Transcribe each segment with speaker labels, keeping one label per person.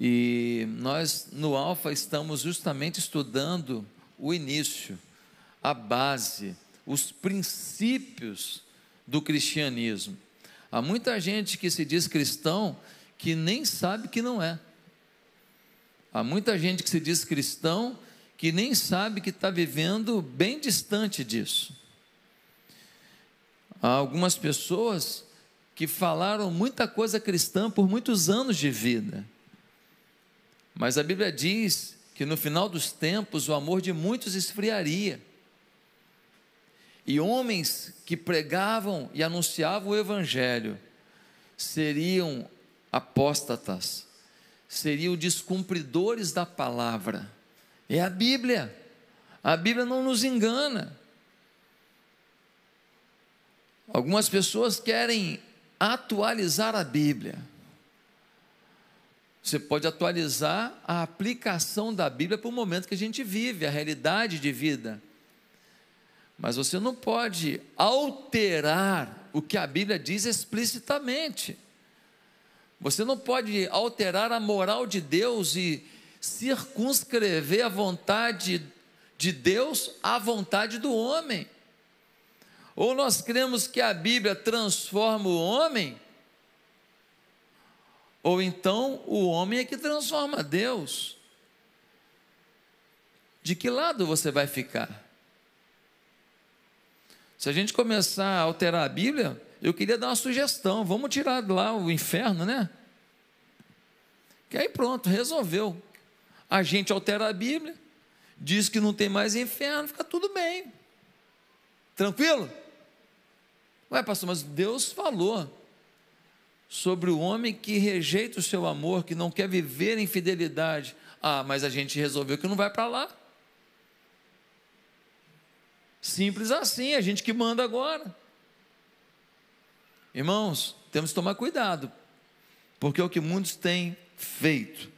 Speaker 1: E nós no Alfa estamos justamente estudando o início, a base, os princípios do cristianismo. Há muita gente que se diz cristão que nem sabe que não é. Há muita gente que se diz cristão que nem sabe que está vivendo bem distante disso. Há algumas pessoas que falaram muita coisa cristã por muitos anos de vida mas a Bíblia diz que no final dos tempos o amor de muitos esfriaria. E homens que pregavam e anunciavam o Evangelho seriam apóstatas, seriam descumpridores da palavra. É a Bíblia. A Bíblia não nos engana. Algumas pessoas querem atualizar a Bíblia você pode atualizar a aplicação da Bíblia para o momento que a gente vive, a realidade de vida. Mas você não pode alterar o que a Bíblia diz explicitamente. Você não pode alterar a moral de Deus e circunscrever a vontade de Deus à vontade do homem. Ou nós cremos que a Bíblia transforma o homem, ou então o homem é que transforma Deus. De que lado você vai ficar? Se a gente começar a alterar a Bíblia, eu queria dar uma sugestão: vamos tirar de lá o inferno, né? Que aí pronto, resolveu. A gente altera a Bíblia, diz que não tem mais inferno, fica tudo bem. Tranquilo? Ué, pastor, mas Deus falou sobre o homem que rejeita o seu amor, que não quer viver em fidelidade. Ah, mas a gente resolveu que não vai para lá. Simples assim, a gente que manda agora. Irmãos, temos que tomar cuidado, porque é o que muitos têm feito.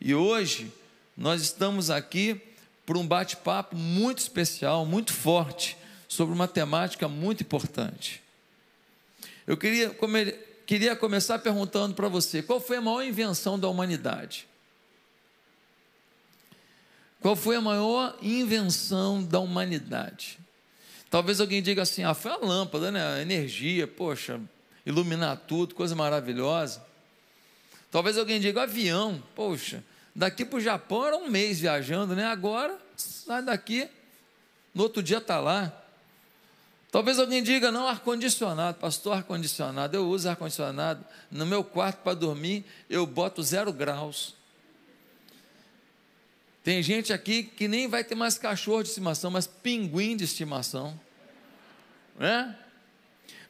Speaker 1: E hoje nós estamos aqui por um bate-papo muito especial, muito forte, sobre uma temática muito importante. Eu queria queria começar perguntando para você: qual foi a maior invenção da humanidade? Qual foi a maior invenção da humanidade? Talvez alguém diga assim: ah, foi a lâmpada, né? A energia, poxa, iluminar tudo, coisa maravilhosa. Talvez alguém diga: avião, poxa, daqui para o Japão era um mês viajando, né? Agora sai daqui, no outro dia está lá. Talvez alguém diga, não, ar-condicionado, pastor, ar-condicionado. Eu uso ar-condicionado. No meu quarto para dormir, eu boto zero graus. Tem gente aqui que nem vai ter mais cachorro de estimação, mas pinguim de estimação. Né?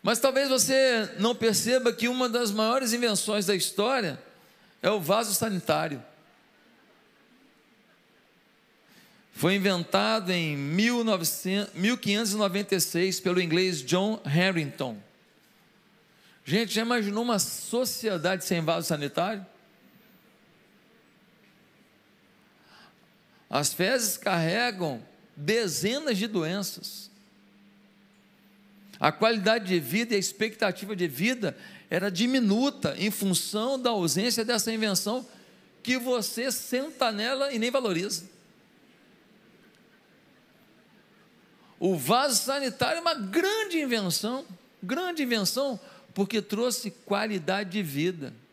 Speaker 1: Mas talvez você não perceba que uma das maiores invenções da história é o vaso sanitário. Foi inventado em 1900, 1596 pelo inglês John Harrington. Gente, já imaginou uma sociedade sem vaso sanitário? As fezes carregam dezenas de doenças. A qualidade de vida e a expectativa de vida era diminuta em função da ausência dessa invenção que você senta nela e nem valoriza. O vaso sanitário é uma grande invenção, grande invenção, porque trouxe qualidade de vida.